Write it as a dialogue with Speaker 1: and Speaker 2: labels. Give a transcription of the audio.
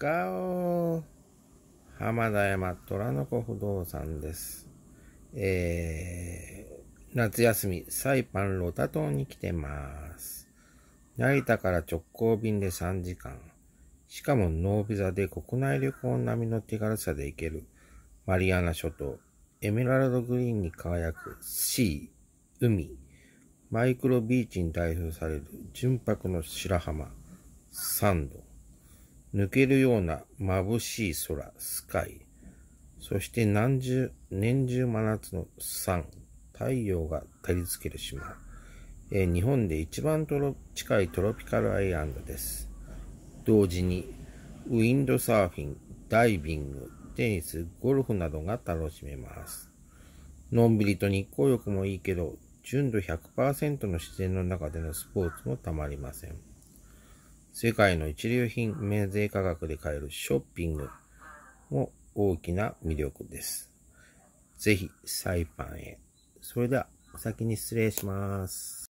Speaker 1: オ浜田山虎の子不動産です。えー、夏休み、サイパンロタ島に来てます。成田から直行便で3時間。しかもノービザで国内旅行並みの手軽さで行ける。マリアナ諸島、エメラルドグリーンに輝く C、海、マイクロビーチに代表される純白の白浜、サンド。抜けるような眩しい空、スカイ。そして何十、年中真夏の山、太陽が照りつける島。えー、日本で一番トロ近いトロピカルアイランドです。同時に、ウィンドサーフィン、ダイビング、テニス、ゴルフなどが楽しめます。のんびりと日光浴もいいけど、純度100%の自然の中でのスポーツもたまりません。世界の一流品免税価格で買えるショッピングも大きな魅力です。ぜひサイパンへ。それでは、お先に失礼します。